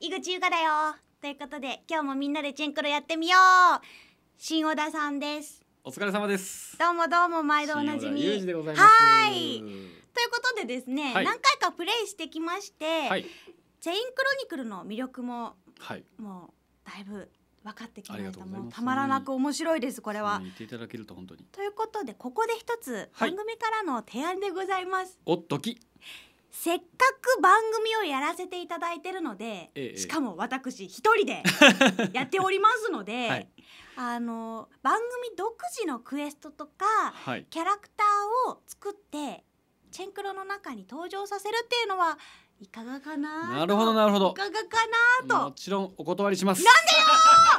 井口優香だよということで今日もみんなでチェンクロやってみよう新小田さんですお疲れ様ですどうもどうも毎度おなじみはいということでですね、はい、何回かプレイしてきまして、はい、チェインクロニクルの魅力も、はい、もうだいぶ分かってきましたもたまらなく面白いですこれは。言っていただけると本当にということでここで一つ番組からの提案でございます。おっときせっかく番組をやらせていただいてるので、ええ、しかも私一人で やっておりますので、はい、あの番組独自のクエストとか、はい、キャラクターを作ってチェンクロの中に登場させるっていうのはいかがかななるほどなるほどいかがかなともちろんお断りしますなんでよな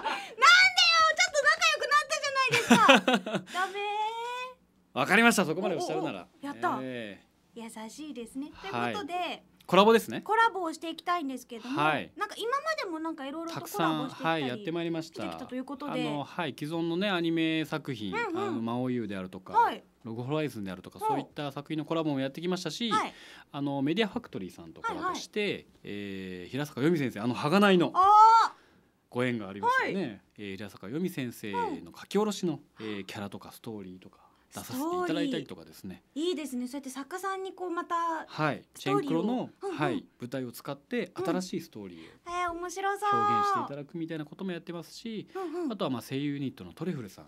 んでよちょっと仲良くなったじゃないですかダメ わかりましたそこまでおっしゃるならやった、えー優しいですね。ということで、コラボですね。コラボをしていきたいんですけども、はい、なんか今までもなんかいろいろとコラボしてきたり、はい、やってまいりました。きたということで、あのはい既存のねアニメ作品、あの魔王優であるとか、はい、ログホライズンであるとか、そういった作品のコラボもやってきましたし、はい、あのメディアファクトリーさんとコラボして、はいはい、えー、平坂由美先生あのはがないの。ご縁がありますよね、はい、えー、平坂由美先生の書き下ろしの、えー、キャラとかストーリーとか出させていただいたりとかですねいいですねそうやって作家さんにこうまたはいチェンクロの、うんうん、はい、舞台を使って新しいストーリーを、うん、えー、面白そう表現していただくみたいなこともやってますし、うんうん、あとはまあ声優ユニットのトレフルさん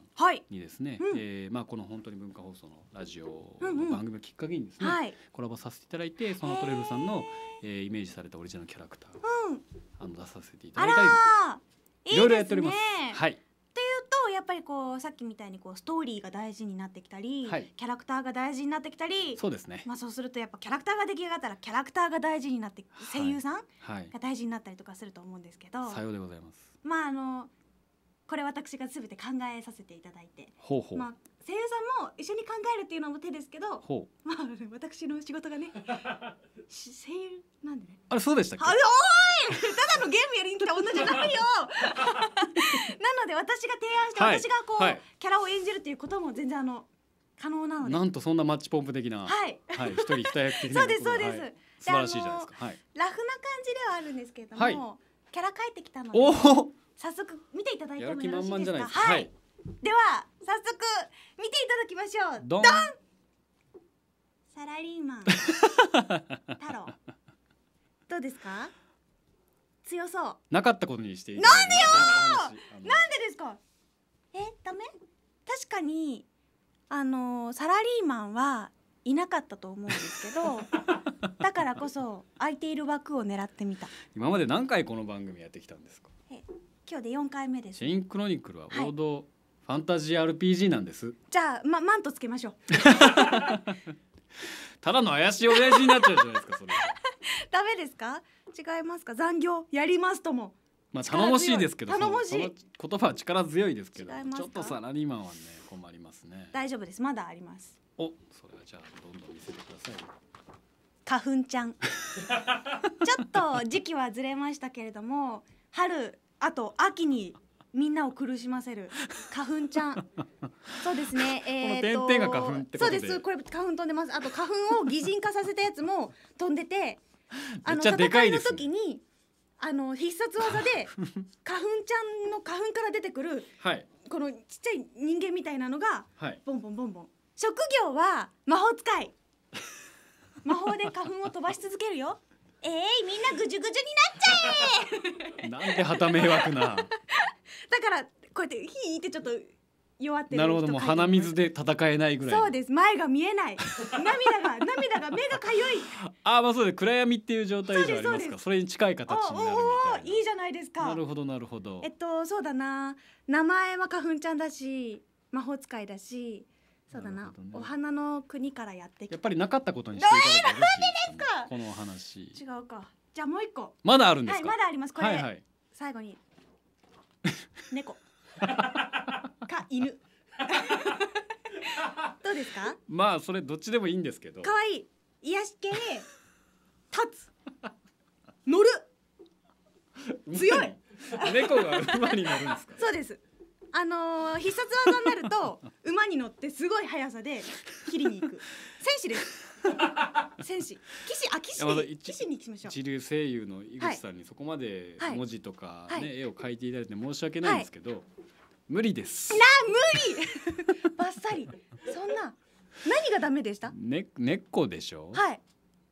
にですね、はいうん、えー、まあ、この本当に文化放送のラジオの番組をきっかけにですね、うんうんはい、コラボさせていただいてそのトレフルさんの、えー、イメージされたオリジナルキャラクター、うん、あの出させていただいたりいろいろやっております。いいすね、はいっぱりこうさっきみたいにこうストーリーが大事になってきたり、はい、キャラクターが大事になってきたりそうですね、まあ、そうするとやっぱキャラクターが出来上がったらキャラクターが大事になって、声優さんが大事になったりとかすると思うんですけど、はい、さようでございますまああのこれ私が全て考えさせていただいてほうほう、まあ、声優さんも一緒に考えるっていうのも手ですけどほう、まあ、私の仕事がね声優なんでねあれそうでしたっけあおい ただのゲームやりに来た女じゃないよ私が提案して、はい私がこう、はいキャラを演じるっていうことも全然あの可能なのでなんとそんなマッチポンプ的な、はいはい、一人二役的なそうですそうです、はい素晴らしいじゃないですか。はい。ラフな感じではあるんですけれども、はいキャラ帰ってきたのでおお、早速見ていただいてやもよろしい満々じいですかはい、はい。では早速見ていただきましょうドンサラリーマン 太郎どうですか強そうなかったことにしていいなんでよなんでですかえダメ確かにあのサラリーマンはいなかったと思うんですけど だからこそ空いている枠を狙ってみた今まで何回この番組やってきたんですかえ今日で4回目ですシェインクロニクルは王道、はい、ファンタジー RPG なんですじゃあ、ま、マントつけましょう ただの怪しい親父になっちゃうじゃないですかそれ ダメですか違いますか残業やりますともまあ頼もしいですけど頼もしい言葉は力強いですけどちょっとサラリーマンはね困りますね大丈夫ですまだありますおそれはじゃあどんどん見せてください花粉ちゃん ちょっと時期はずれましたけれども春あと秋にみんなを苦しませる花粉ちゃんそうですね えー、とそうですこれ花粉飛んでますあと花粉を擬人化させたやつも飛んでて あの戦いの時にあの必殺技で 花粉ちゃんの花粉から出てくる、はい、このちっちゃい人間みたいなのが、はい、ボンボンボンボン職業は魔法使い魔法で花粉を飛ばし続けるよ えー、みんなぐじゅぐじゅになっちゃえなんて旗迷惑なだからこうやって火いてちょっと弱ってるなるほどもう鼻水で戦えないぐらいそうです前が見えない涙が 涙が目がかゆい あまあそうです暗闇っていう状態じゃありますかそれに近い形になるみいいじゃないですかなるほどなるほどえっとそうだな名前は花粉ちゃんだし魔法使いだしそうだな、ね、お花の国からやってやっぱりなかったことにしていただいですか、この話違うかじゃあもう一個まだあるんですはいまだありますこれ、はいはい、最後に 猫か犬 どうですかまあそれどっちでもいいんですけど可愛いい癒し系立つ乗る強い猫が馬に乗るんですかそうですあのー、必殺技になると 馬に乗ってすごい速さで切りに行く戦士です戦士騎士あ騎士騎士に行きましょう一流声優の井口さんにそこまで文字とかね、はい、絵を描いていただいて申し訳ないんですけど、はい無理ですな無理 バッサリそんな何がダメでしたね猫でしょはい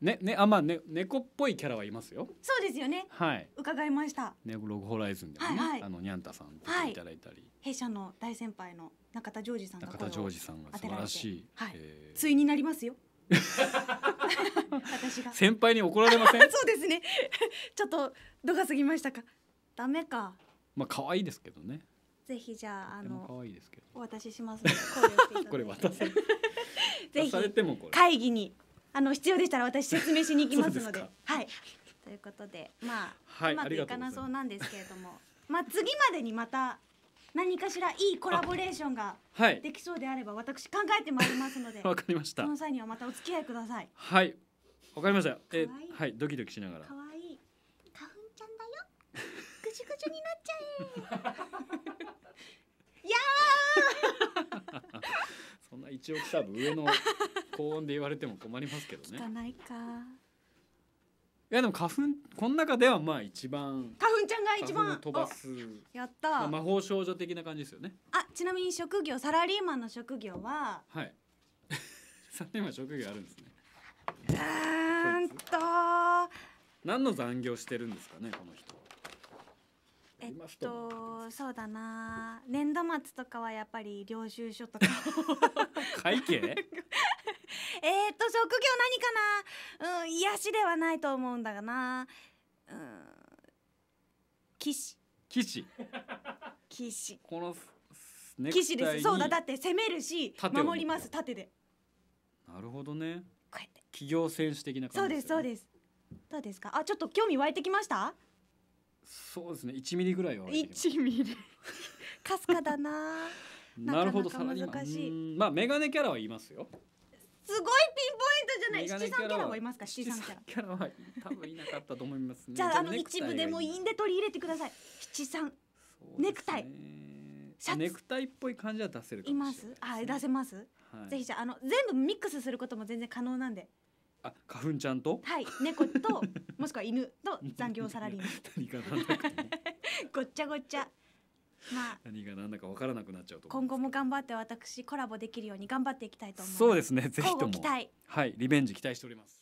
ねねあまあね猫っぽいキャラはいますよそうですよねはい伺いましたねログホライズンでね、はいはい、あのニャンタさんといただいたり、はい、弊社の大先輩の中田ジョージさんが中田ジョージさんが素晴らしい、はいえー、ついになりますよ 私が先輩に怒られません そうですねちょっと度が過ぎましたかダメかまあ可愛いですけどねぜひじゃああの可愛いですけどお渡ししますのでこれ渡せ ぜひ会議にあの必要でしたら私説明しに行きますのではい ということでまあ、はい、うまくいかなそうなんですけれどもまあ次までにまた何かしらいいコラボレーションがはい、できそうであれば、私考えてまいりますので わかりましたその際にはまたお付き合いくださいはいわかりましたえはいドキドキしながらかわいい花粉ちゃんだよぐじゅぐじゅになっちゃえ一応ーブ上の高音で言われても困りますけどね。ないか。いやでも花粉この中ではまあ一番花粉ちゃんが一番飛ばすやった、まあ、魔法少女的な感じですよねあちなみに職業サラリーマンの職業ははい サラリーマン職業あるんですねうんと何の残業してるんですかねこの人えっとそうだな年度末とかはやっぱり領収書とか会計 えっと職業何かなうん癒しではないと思うんだがなうん騎士騎士騎士この騎士ですそうだだって攻めるし守ります盾でなるほどねこうやって企業戦士的な感じ、ね、そうですそうですどうですかあちょっと興味湧いてきましたそうですね一ミリぐらいは一ミリ かすかだな なるほど難しい。まあメガネキャラはいますよすごいピンポイントじゃない七三キャラはいますか七三キャラキャラは多分いなかったと思います、ね、じゃああの一部でもいいんで取り入れてください七三、ネクタイネクタイっぽい感じは出せる、ね、いますあ出せます、はい、ぜひじゃあの全部ミックスすることも全然可能なんで花粉ちゃんとはい猫と もしくは犬と残業サラリーマン何がだか ごっちゃごっちゃまあ何がなんだか分からなくなっちゃうと今後も頑張って私コラボできるように頑張っていきたいと思いますそうですねぜひともはいリベンジ期待しております